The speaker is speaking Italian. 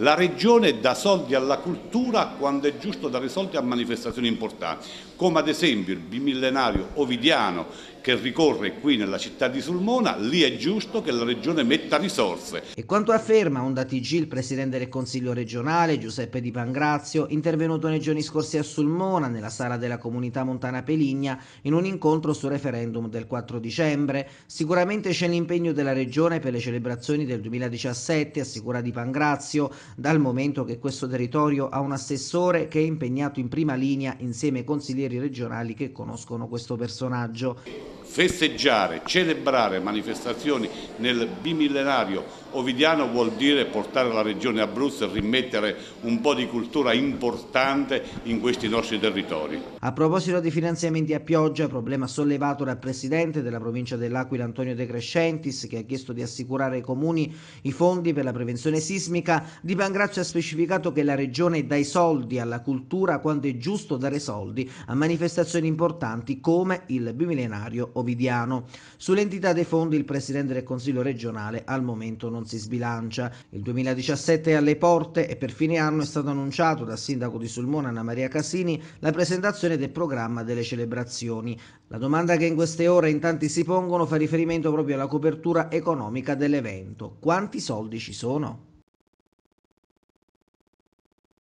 La Regione dà soldi alla cultura quando è giusto dare soldi a manifestazioni importanti, come ad esempio il bimillenario ovidiano che ricorre qui nella città di Sulmona, lì è giusto che la Regione metta risorse. E quanto afferma Onda TG il Presidente del Consiglio regionale Giuseppe Di Pangrazio, intervenuto nei giorni scorsi a Sulmona, nella sala della comunità montana Peligna, in un incontro sul referendum del 4 dicembre. Sicuramente c'è l'impegno della Regione per le celebrazioni del 2017, assicura Di Pangrazio, dal momento che questo territorio ha un assessore che è impegnato in prima linea insieme ai consiglieri regionali che conoscono questo personaggio festeggiare, celebrare manifestazioni nel bimillenario ovidiano vuol dire portare la regione Abruzzo e rimettere un po' di cultura importante in questi nostri territori. A proposito di finanziamenti a pioggia, problema sollevato dal presidente della provincia dell'Aquila Antonio De Crescentis che ha chiesto di assicurare ai comuni i fondi per la prevenzione sismica, Di Pangrazio ha specificato che la regione dà i soldi alla cultura quando è giusto dare soldi a manifestazioni importanti come il bimillenario Mario Ovidiano. Sull'entità dei fondi il Presidente del Consiglio regionale al momento non si sbilancia. Il 2017 è alle porte e per fine anno è stato annunciato dal Sindaco di Sulmona Anna Maria Casini la presentazione del programma delle celebrazioni. La domanda che in queste ore in tanti si pongono fa riferimento proprio alla copertura economica dell'evento. Quanti soldi ci sono?